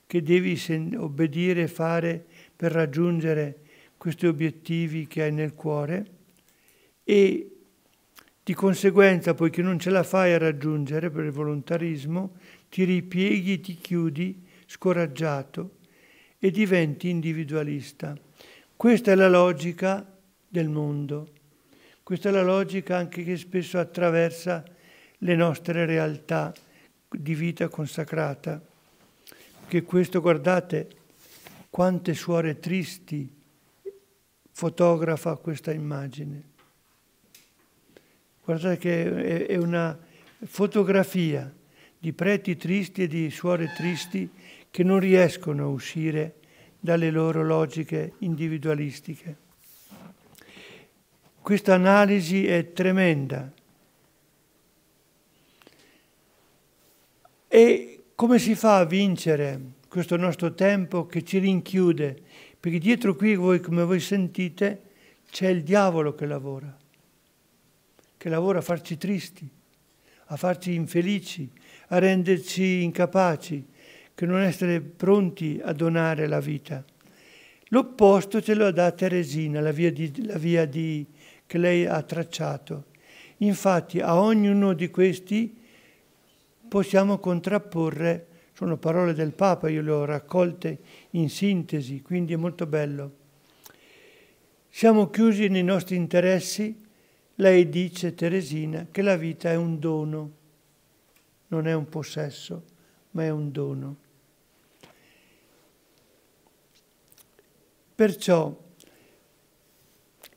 che devi obbedire e fare per raggiungere questi obiettivi che hai nel cuore e di conseguenza, poiché non ce la fai a raggiungere per il volontarismo, ti ripieghi, ti chiudi, scoraggiato e diventi individualista. Questa è la logica del mondo. Questa è la logica anche che spesso attraversa le nostre realtà di vita consacrata. Che questo, guardate, quante suore tristi fotografa questa immagine. Guardate che è una fotografia di preti tristi e di suore tristi che non riescono a uscire dalle loro logiche individualistiche. Questa analisi è tremenda. E come si fa a vincere questo nostro tempo che ci rinchiude? Perché dietro qui, voi, come voi sentite, c'è il diavolo che lavora, che lavora a farci tristi, a farci infelici, a renderci incapaci, che non essere pronti a donare la vita. L'opposto ce lo dà Teresina, la via di, la via di che lei ha tracciato. Infatti a ognuno di questi possiamo contrapporre, sono parole del Papa, io le ho raccolte in sintesi, quindi è molto bello. Siamo chiusi nei nostri interessi, lei dice, Teresina, che la vita è un dono, non è un possesso, ma è un dono. Perciò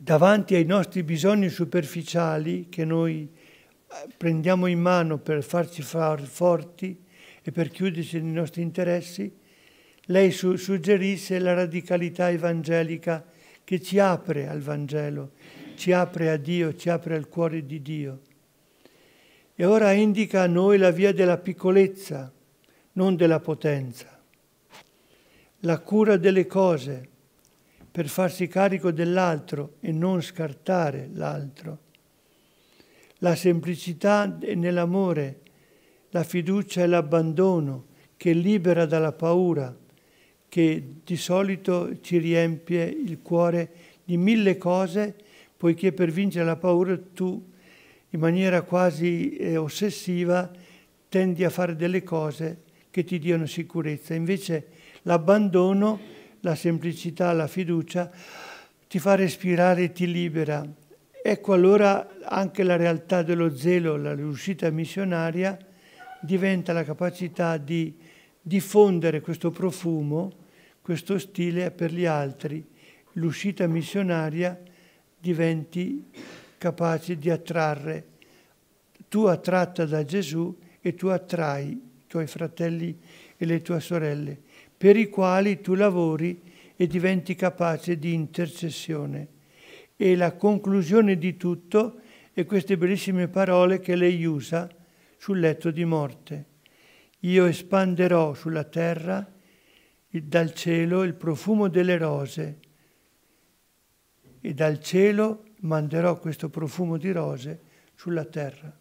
davanti ai nostri bisogni superficiali che noi eh, prendiamo in mano per farci far forti e per chiuderci nei nostri interessi, lei su- suggerisse la radicalità evangelica che ci apre al Vangelo, ci apre a Dio, ci apre al cuore di Dio. E ora indica a noi la via della piccolezza, non della potenza, la cura delle cose, per farsi carico dell'altro e non scartare l'altro. La semplicità è nell'amore, la fiducia e l'abbandono che libera dalla paura, che di solito ci riempie il cuore di mille cose, poiché per vincere la paura tu in maniera quasi eh, ossessiva tendi a fare delle cose che ti diano sicurezza. Invece l'abbandono la semplicità, la fiducia, ti fa respirare e ti libera. Ecco allora anche la realtà dello zelo, la riuscita missionaria, diventa la capacità di diffondere questo profumo, questo stile per gli altri. L'uscita missionaria diventi capace di attrarre. Tu attratta da Gesù e tu attrai i tuoi fratelli e le tue sorelle per i quali tu lavori e diventi capace di intercessione. E la conclusione di tutto è queste bellissime parole che lei usa sul letto di morte. Io espanderò sulla terra dal cielo il profumo delle rose e dal cielo manderò questo profumo di rose sulla terra.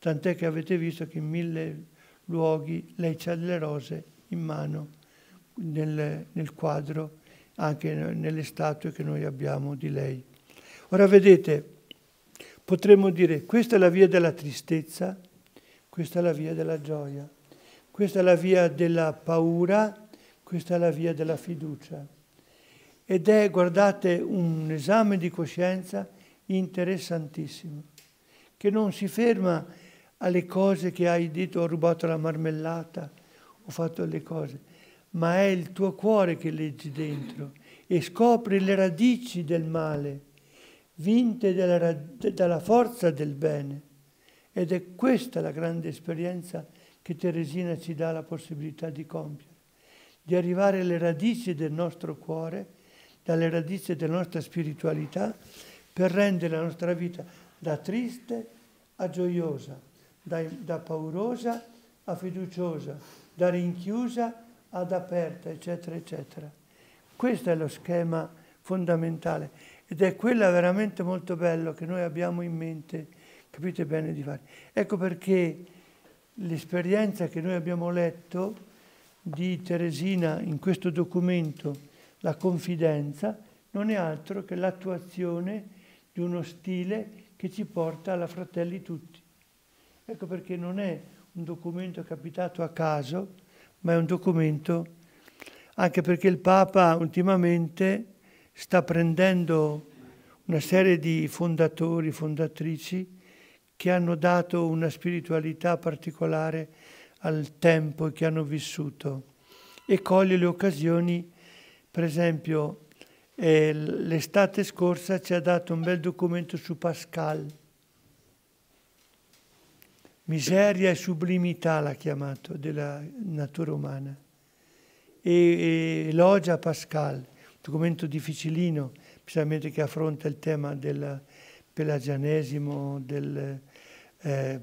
Tant'è che avete visto che in mille luoghi lei ha le rose in mano nel, nel quadro, anche nelle statue che noi abbiamo di lei. Ora vedete, potremmo dire questa è la via della tristezza, questa è la via della gioia, questa è la via della paura, questa è la via della fiducia. Ed è, guardate, un esame di coscienza interessantissimo, che non si ferma alle cose che hai detto ho rubato la marmellata, ho fatto le cose, ma è il tuo cuore che leggi dentro e scopri le radici del male, vinte dalla, dalla forza del bene. Ed è questa la grande esperienza che Teresina ci dà la possibilità di compiere, di arrivare alle radici del nostro cuore, dalle radici della nostra spiritualità, per rendere la nostra vita da triste a gioiosa, da, da paurosa a fiduciosa, da rinchiusa a ad aperta, eccetera, eccetera. Questo è lo schema fondamentale ed è quello veramente molto bello che noi abbiamo in mente, capite bene di fare. Ecco perché l'esperienza che noi abbiamo letto di Teresina in questo documento, La Confidenza, non è altro che l'attuazione di uno stile che ci porta alla fratelli tutti. Ecco perché non è un documento capitato a caso, ma è un documento anche perché il Papa ultimamente sta prendendo una serie di fondatori, fondatrici che hanno dato una spiritualità particolare al tempo che hanno vissuto e coglie le occasioni, per esempio eh, l'estate scorsa ci ha dato un bel documento su Pascal miseria e sublimità l'ha chiamato della natura umana. E, e elogia Pascal, documento difficilino, specialmente che affronta il tema del pelagianesimo, del, eh,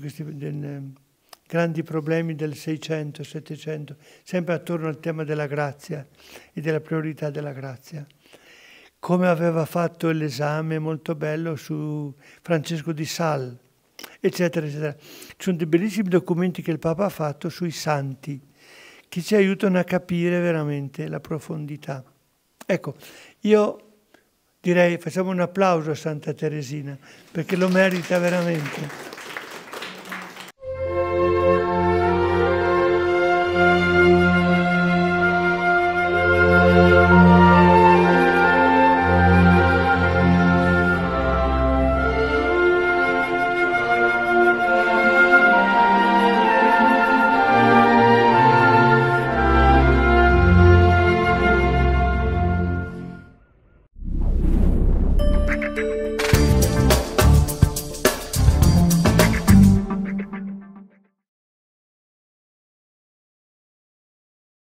questi, del, eh, grandi problemi del 600, 700, sempre attorno al tema della grazia e della priorità della grazia. Come aveva fatto l'esame molto bello su Francesco di Sal, eccetera, eccetera. Ci sono dei bellissimi documenti che il Papa ha fatto sui santi, che ci aiutano a capire veramente la profondità. Ecco, io direi facciamo un applauso a Santa Teresina, perché lo merita veramente.